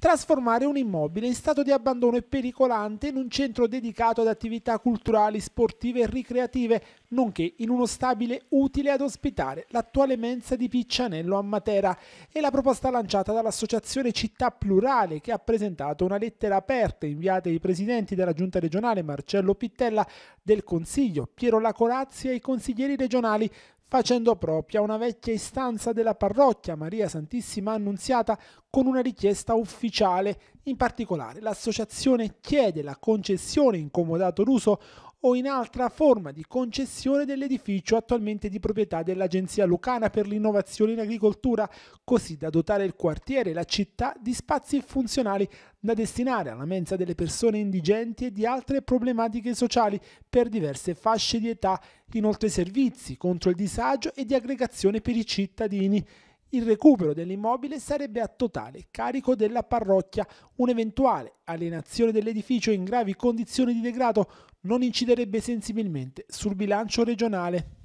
trasformare un immobile in stato di abbandono e pericolante in un centro dedicato ad attività culturali, sportive e ricreative, nonché in uno stabile utile ad ospitare l'attuale mensa di Piccianello a Matera. È la proposta lanciata dall'Associazione Città Plurale che ha presentato una lettera aperta inviata ai presidenti della Giunta regionale Marcello Pittella, del Consiglio Piero Lacorazzi e ai consiglieri regionali facendo propria una vecchia istanza della parrocchia Maria Santissima Annunziata con una richiesta ufficiale. In particolare l'associazione chiede la concessione incomodato l'uso, o in altra forma di concessione dell'edificio attualmente di proprietà dell'Agenzia Lucana per l'innovazione in agricoltura, così da dotare il quartiere e la città di spazi funzionali da destinare alla mensa delle persone indigenti e di altre problematiche sociali per diverse fasce di età, inoltre servizi contro il disagio e di aggregazione per i cittadini. Il recupero dell'immobile sarebbe a totale carico della parrocchia. Un'eventuale alienazione dell'edificio in gravi condizioni di degrado non inciderebbe sensibilmente sul bilancio regionale.